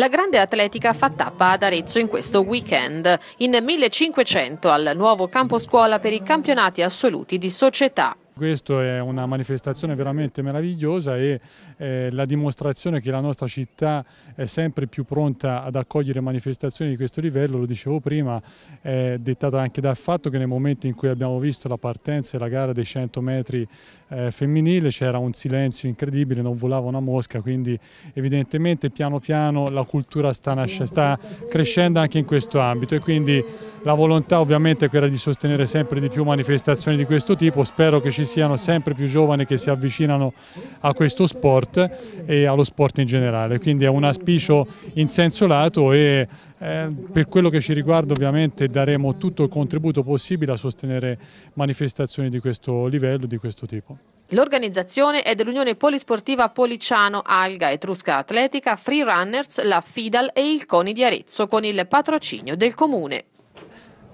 La grande atletica fa tappa ad Arezzo in questo weekend, in 1500 al nuovo campo scuola per i campionati assoluti di società. Questa è una manifestazione veramente meravigliosa e eh, la dimostrazione che la nostra città è sempre più pronta ad accogliere manifestazioni di questo livello, lo dicevo prima, è dettata anche dal fatto che nel momento in cui abbiamo visto la partenza e la gara dei 100 metri eh, femminile c'era un silenzio incredibile, non volava una mosca, quindi evidentemente piano piano la cultura sta, nasce, sta crescendo anche in questo ambito e quindi la volontà ovviamente è quella di sostenere sempre di più manifestazioni di questo tipo, spero che ci siano sempre più giovani che si avvicinano a questo sport e allo sport in generale. Quindi è un auspicio in senso lato e eh, per quello che ci riguarda ovviamente daremo tutto il contributo possibile a sostenere manifestazioni di questo livello, di questo tipo. L'organizzazione è dell'Unione Polisportiva Policiano, Alga, Etrusca Atletica, Free Runners, la FIDAL e il CONI di Arezzo con il patrocinio del Comune.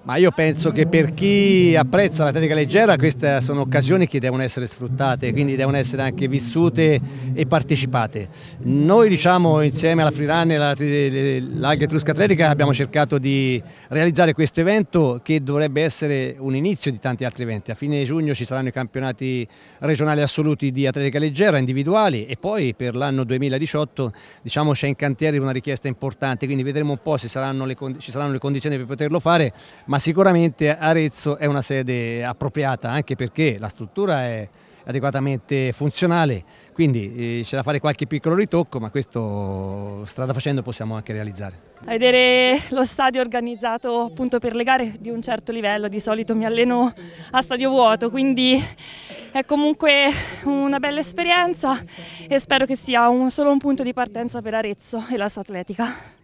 Ma io penso che per chi apprezza l'atletica leggera queste sono occasioni che devono essere sfruttate, quindi devono essere anche vissute e partecipate. Noi diciamo insieme alla Friran e all'Alga Etrusca Atletica abbiamo cercato di realizzare questo evento che dovrebbe essere un inizio di tanti altri eventi. A fine giugno ci saranno i campionati regionali assoluti di atletica leggera individuali e poi per l'anno 2018 diciamo, c'è in cantiere una richiesta importante, quindi vedremo un po' se saranno le, ci saranno le condizioni per poterlo fare ma sicuramente Arezzo è una sede appropriata anche perché la struttura è adeguatamente funzionale, quindi eh, c'è da fare qualche piccolo ritocco, ma questo strada facendo possiamo anche realizzare. A vedere lo stadio organizzato appunto per le gare di un certo livello, di solito mi alleno a stadio vuoto, quindi è comunque una bella esperienza e spero che sia un, solo un punto di partenza per Arezzo e la sua atletica.